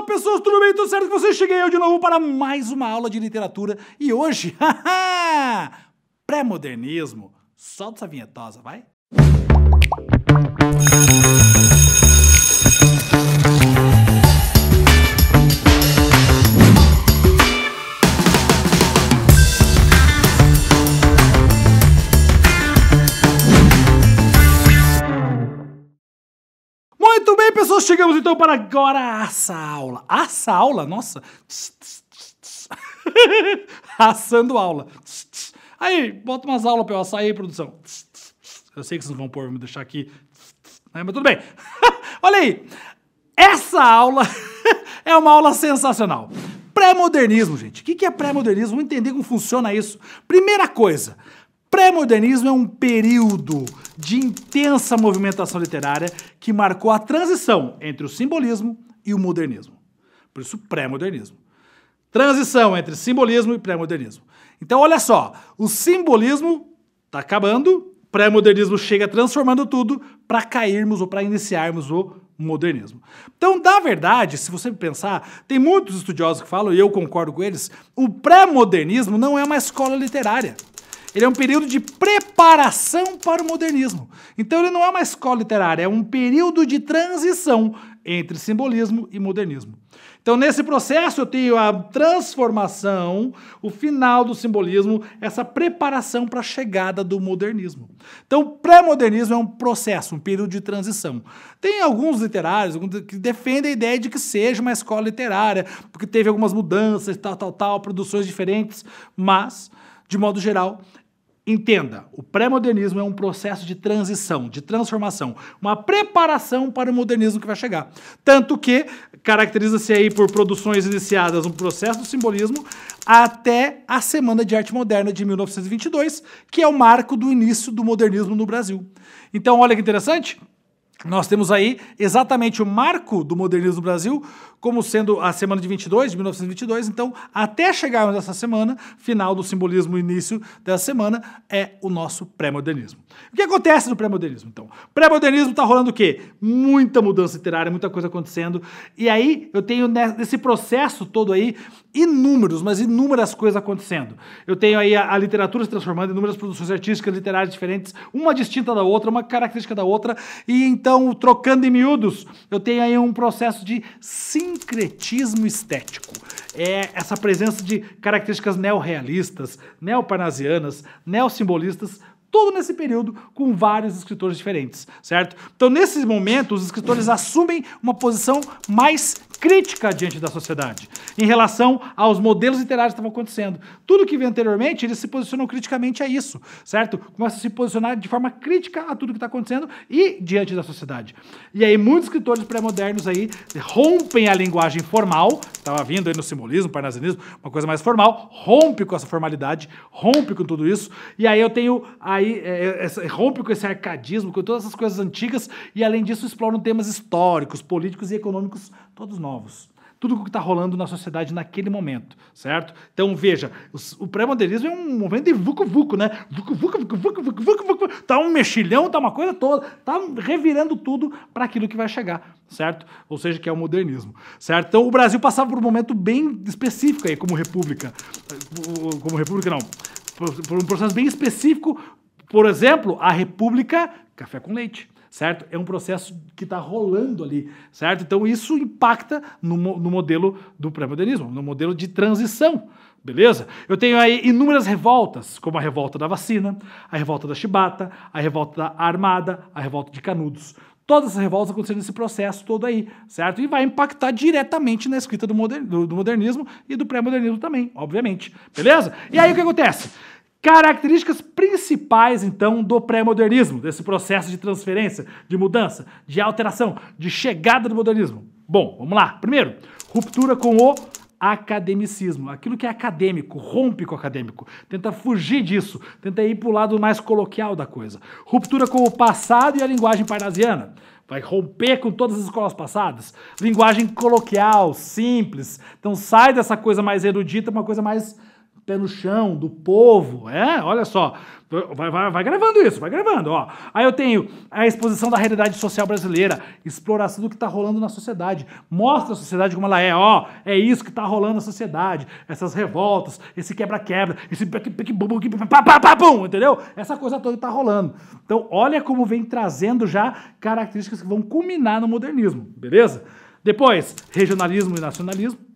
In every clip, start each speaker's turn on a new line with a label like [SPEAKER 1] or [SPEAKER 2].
[SPEAKER 1] Olá pessoas, tudo bem? Tudo certo que vocês? Cheguei eu de novo para mais uma aula de literatura e hoje, pré-modernismo. Solta essa vinhetosa, vai! Nós chegamos então para agora essa aula. Essa aula? Nossa. Tss, tss, tss. Assando aula. Aí, bota umas aulas para eu assar aí, produção. Eu sei que vocês vão pôr, vão me deixar aqui. Né? Mas tudo bem. Olha aí. Essa aula é uma aula sensacional. Pré-modernismo, gente. O que é pré-modernismo? Vamos entender como funciona isso. Primeira coisa, Pré-modernismo é um período de intensa movimentação literária que marcou a transição entre o simbolismo e o modernismo. Por isso, pré-modernismo. Transição entre simbolismo e pré-modernismo. Então, olha só, o simbolismo está acabando, pré-modernismo chega transformando tudo para cairmos ou para iniciarmos o modernismo. Então, na verdade, se você pensar, tem muitos estudiosos que falam, e eu concordo com eles, o pré-modernismo não é uma escola literária. Ele é um período de preparação para o modernismo. Então ele não é uma escola literária, é um período de transição entre simbolismo e modernismo. Então, nesse processo, eu tenho a transformação, o final do simbolismo, essa preparação para a chegada do modernismo. Então, pré-modernismo é um processo, um período de transição. Tem alguns literários que defendem a ideia de que seja uma escola literária, porque teve algumas mudanças, tal, tal, tal, produções diferentes, mas, de modo geral, Entenda, o pré-modernismo é um processo de transição, de transformação, uma preparação para o modernismo que vai chegar. Tanto que caracteriza-se aí por produções iniciadas no processo do simbolismo até a Semana de Arte Moderna de 1922, que é o marco do início do modernismo no Brasil. Então, olha que interessante, nós temos aí exatamente o marco do modernismo no Brasil como sendo a semana de 22, de 1922. Então, até chegarmos essa semana, final do simbolismo, início dessa semana, é o nosso pré-modernismo. O que acontece no pré-modernismo, então? Pré-modernismo está rolando o quê? Muita mudança literária, muita coisa acontecendo. E aí, eu tenho nesse processo todo aí inúmeros, mas inúmeras coisas acontecendo. Eu tenho aí a, a literatura se transformando inúmeras produções artísticas, literárias diferentes, uma distinta da outra, uma característica da outra. E então, então, trocando em miúdos, eu tenho aí um processo de sincretismo estético. É essa presença de características neorrealistas, neoparnasianas, neossimbolistas tudo nesse período com vários escritores diferentes, certo? Então, nesses momentos, os escritores assumem uma posição mais crítica diante da sociedade, em relação aos modelos literários que estavam acontecendo. Tudo que vem anteriormente, eles se posicionam criticamente a isso, certo? Começam a se posicionar de forma crítica a tudo que está acontecendo e diante da sociedade. E aí muitos escritores pré-modernos aí rompem a linguagem formal, estava vindo aí no simbolismo, parnasianismo, uma coisa mais formal, rompe com essa formalidade, rompe com tudo isso, e aí eu tenho aí, é, é, rompe com esse arcadismo, com todas essas coisas antigas, e além disso exploram temas históricos, políticos e econômicos, todos nós novos. Tudo o que está rolando na sociedade naquele momento, certo? Então, veja, o, pré-modernismo é um momento de vucu-vucu, né? Vucu-vucu, vucu-vucu, vucu-vucu. Tá um mexilhão, tá uma coisa toda. Tá revirando tudo para aquilo que vai chegar, certo? Ou seja, que é o modernismo, certo? Então, o Brasil passava por um momento bem específico aí, como república. Como república, não. por um processo bem específico, por exemplo, a república café com leite certo? É um processo que está rolando ali, certo? Então isso impacta no, no modelo do pré-modernismo, no modelo de transição, Beleza? Eu tenho aí inúmeras revoltas, como a revolta da vacina, a revolta da chibata, a revolta da armada, a revolta de canudos. Todas as revoltas acontecendo nesse processo todo aí, certo? E vai impactar diretamente na escrita do, modernismo e do pré-modernismo também, obviamente. Beleza? E aí o que acontece? Características principais, então, do pré-modernismo, desse processo de transferência, de mudança, de alteração, de chegada do modernismo. Bom, vamos lá. Primeiro, ruptura com o academicismo, aquilo que é acadêmico, rompe com o acadêmico, tenta fugir disso, tenta ir para o lado mais coloquial da coisa. Ruptura com o passado e a linguagem parnasiana. Vai romper com todas as escolas passadas. Linguagem coloquial, simples. Então sai dessa coisa mais erudita para uma coisa mais pé no chão, do povo. É, olha só. Vai, vai, vai gravando isso, vai gravando. Ó. Aí eu tenho a exposição da realidade social brasileira, exploração do que está rolando na sociedade. Mostra a sociedade como ela é. Ó, é isso que está rolando na sociedade. Essas revoltas, esse quebra-quebra, esse pum, entendeu? Essa coisa toda está rolando. Então, olha como vem trazendo já características que vão culminar no modernismo, beleza? Depois, regionalismo e nacionalismo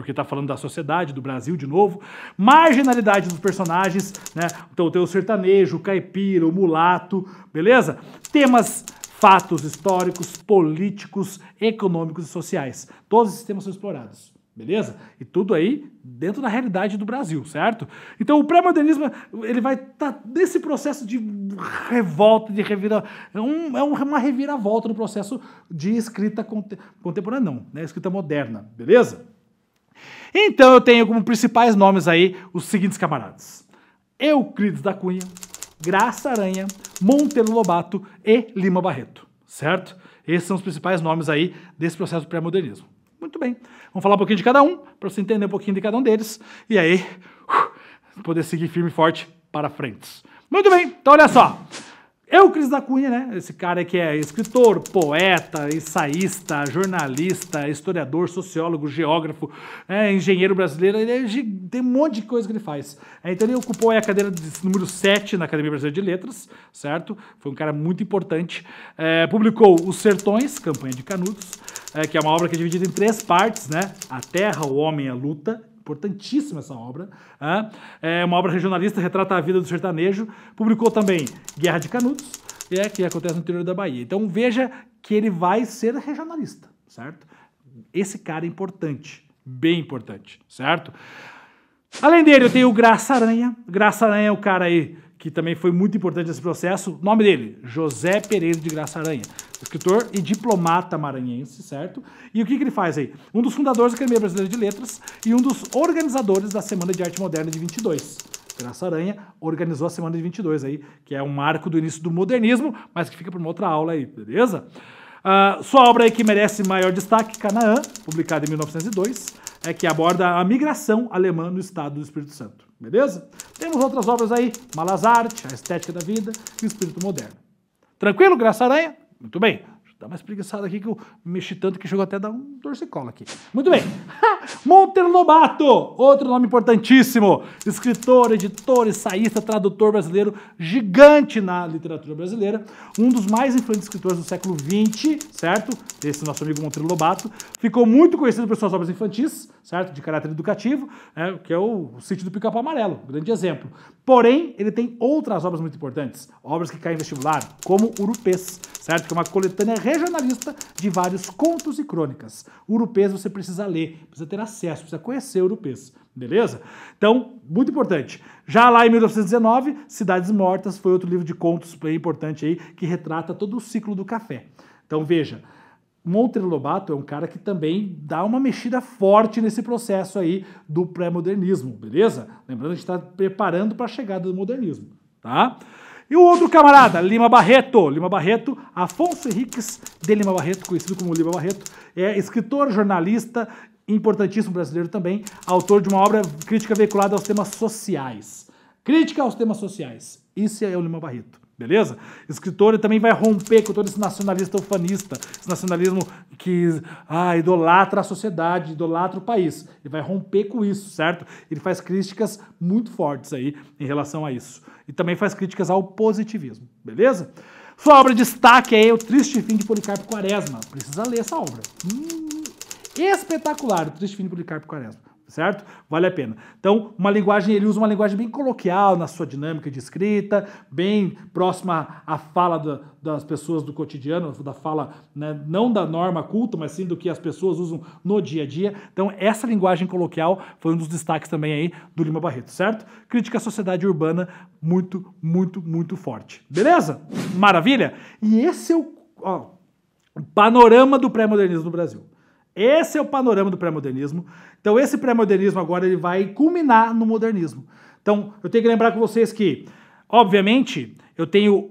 [SPEAKER 1] porque está falando da sociedade, do Brasil de novo, marginalidade dos personagens, né? Então tem o sertanejo, o caipira, o mulato, beleza? Temas, fatos históricos, políticos, econômicos e sociais. Todos esses temas são explorados. Beleza? E tudo aí dentro da realidade do Brasil, certo? Então o pré-modernismo ele vai estar tá nesse processo de revolta, de revira, é, um, é uma reviravolta no processo de escrita conte... contemporânea, não, né? Escrita moderna, beleza? Então eu tenho como principais nomes aí os seguintes camaradas: Euclides da Cunha, Graça Aranha, Monteiro Lobato e Lima Barreto, certo? Esses são os principais nomes aí desse processo do pré-modernismo. Muito bem. Vamos falar um pouquinho de cada um, para você entender um pouquinho de cada um deles. E aí, uh, poder seguir firme e forte para frente. Muito bem, então olha só. É Cris da Cunha, né? Esse cara que é escritor, poeta, ensaísta, jornalista, historiador, sociólogo, geógrafo, é, engenheiro brasileiro, ele é, tem um monte de coisa que ele faz. É, então ele ocupou a cadeira de número 7 na Academia Brasileira de Letras, certo? Foi um cara muito importante. É, publicou Os Sertões, Campanha de Canudos, é, que é uma obra que é dividida em três partes, né? A Terra, o Homem, a Luta importantíssima essa obra. Né? É uma obra regionalista, retrata a vida do sertanejo. Publicou também Guerra de Canudos, é, que acontece no interior da Bahia. Então veja que ele vai ser regionalista, certo? Esse cara é importante, bem importante, certo? Além dele, eu tenho o Graça Aranha. Graça Aranha é o cara aí que também foi muito importante nesse processo. nome dele, José Pereira de Graça Aranha, escritor e diplomata maranhense, certo? E o que, que ele faz aí? Um dos fundadores da Academia Brasileira de Letras e um dos organizadores da Semana de Arte Moderna de 22. Graça Aranha organizou a Semana de 22 aí, que é um marco do início do modernismo, mas que fica para uma outra aula aí, beleza? Uh, sua obra aí que merece maior destaque, Canaã, publicada em 1902, é que aborda a migração alemã no estado do Espírito Santo beleza? Temos outras obras aí, Malas Arte, A Estética da Vida e o Espírito Moderno. Tranquilo, Graça Aranha? Muito bem. Dá mais preguiçada aqui que eu mexi tanto que chegou até a dar um torcicola aqui. Muito bem. Monteiro Lobato, outro nome importantíssimo. Escritor, editor, ensaísta, tradutor brasileiro, gigante na literatura brasileira. Um dos mais influentes escritores do século XX, certo? Esse nosso amigo Monteiro Lobato. Ficou muito conhecido por suas obras infantis, certo? De caráter educativo, né? que é o Sítio do Pica-Pau Amarelo, grande exemplo. Porém, ele tem outras obras muito importantes, obras que caem em vestibular, como Urupês, certo? Que é uma coletânea regionalista de vários contos e crônicas. O Urupês você precisa ler, precisa ter acesso, precisa conhecer o Urupês. Beleza? Então, muito importante. Já lá em 1919, Cidades Mortas foi outro livro de contos bem importante aí que retrata todo o ciclo do café. Então, veja, Monteiro Lobato é um cara que também dá uma mexida forte nesse processo aí do pré-modernismo, beleza? Lembrando que a gente está preparando para a chegada do modernismo, tá? E o outro camarada, Lima Barreto. Lima Barreto, Afonso Henriques de Lima Barreto, conhecido como Lima Barreto, é escritor, jornalista, importantíssimo brasileiro também, autor de uma obra crítica veiculada aos temas sociais. Crítica aos temas sociais. Isso é o Lima Barreto. Beleza? Escritor também vai romper com todo esse nacionalista ufanista, esse nacionalismo que ah, idolatra a sociedade, idolatra o país. Ele vai romper com isso, certo? Ele faz críticas muito fortes aí em relação a isso. E também faz críticas ao positivismo, beleza? Sua obra de destaque é O Triste Fim de Policarpo Quaresma. Precisa ler essa obra. Hum, espetacular, O Triste Fim de Policarpo Quaresma certo? Vale a pena. Então, uma linguagem, ele usa uma linguagem bem coloquial na sua dinâmica de escrita, bem próxima à fala da, das pessoas do cotidiano, da fala né, não da norma culta, mas sim do que as pessoas usam no dia a dia. Então, essa linguagem coloquial foi um dos destaques também aí do Lima Barreto, certo? Crítica à sociedade urbana muito, muito, muito forte. Beleza? Maravilha? E esse é o ó, panorama do pré-modernismo no Brasil. Esse é o panorama do pré-modernismo. Então esse pré-modernismo agora ele vai culminar no modernismo. Então eu tenho que lembrar com vocês que, obviamente, eu tenho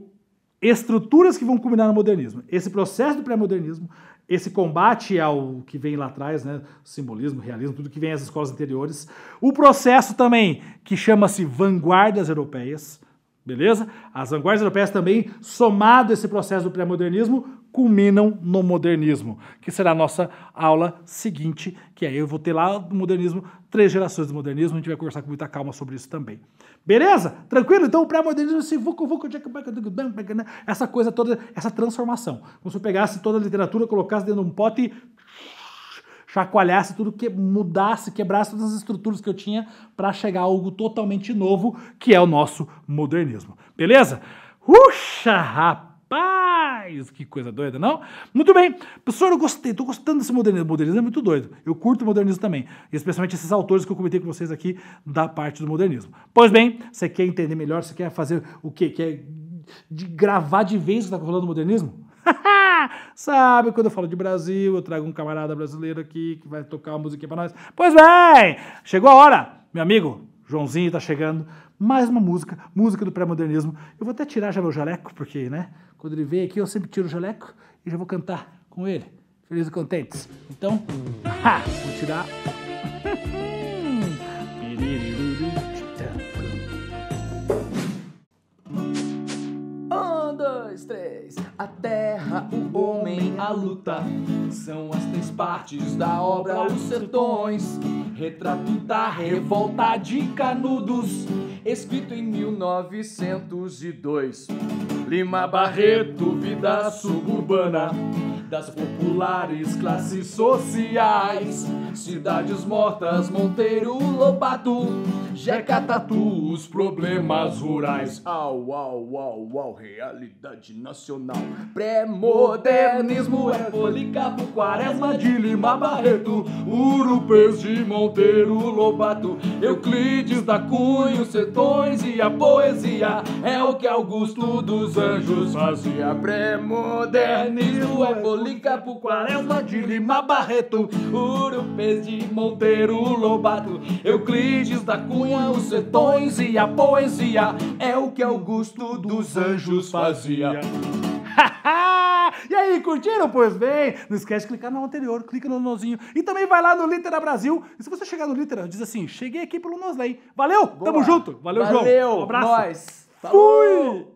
[SPEAKER 1] estruturas que vão culminar no modernismo. Esse processo do pré-modernismo, esse combate ao que vem lá atrás, né, simbolismo, realismo, tudo que vem às escolas anteriores, o processo também que chama-se vanguardas europeias, Beleza? As vanguardas europeias também, somado esse processo do pré-modernismo, culminam no modernismo, que será a nossa aula seguinte, que aí eu vou ter lá do modernismo, três gerações do modernismo, a gente vai conversar com muita calma sobre isso também. Beleza? Tranquilo? Então o pré-modernismo, esse vucu vucu, né? essa coisa toda, essa transformação. Como se eu pegasse toda a literatura, colocasse dentro de um pote, chacoalhasse tudo, que mudasse, quebrasse todas as estruturas que eu tinha para chegar a algo totalmente novo, que é o nosso modernismo. Beleza? uxa rapaz! Que coisa doida, não? Muito bem. Professor, eu gostei, tô gostando desse modernismo. Modernismo é muito doido. Eu curto o modernismo também. Especialmente esses autores que eu comentei com vocês aqui da parte do modernismo. Pois bem, você quer entender melhor, você quer fazer o quê? Quer de gravar de vez o que está rolando modernismo? Sabe, quando eu falo de Brasil, eu trago um camarada brasileiro aqui que vai tocar uma musiquinha pra nós. Pois bem, chegou a hora, meu amigo, Joãozinho tá chegando. Mais uma música, música do pré-modernismo. Eu vou até tirar já meu jaleco, porque, né, quando ele vem aqui eu sempre tiro o jaleco e já vou cantar com ele. Felizes e contentes. Então, ha, vou tirar. Um, dois, três, até terra, o homem, a luta. São as três partes da obra Os Sertões. Retrato da revolta de Canudos, escrito em 1902. Lima Barreto, vida suburbana das populares classes sociais. Cidades mortas, Monteiro Lobato, Jeca Tatu, os problemas rurais. Au, au, au, au, realidade nacional. Pré-modernismo é Policarpo, Quaresma de Lima Barreto, Urupês de Monteiro Lobato, Euclides da Cunha, os Setões e a poesia é o que Augusto dos Anjos fazia. Pré-modernismo é Camboriú, Capuquarelma de Lima Barreto, Urupês de Monteiro Lobato, Euclides da Cunha, os setões e a poesia é o que Augusto dos Anjos fazia. e aí, curtiram? Pois bem, não esquece de clicar no anterior, clica no nozinho. E também vai lá no Litera Brasil. E se você chegar no Litera, diz assim: cheguei aqui pelo Nosley. Valeu, Boa. tamo junto. Valeu, Valeu João. Um abraço. Nós. Fui!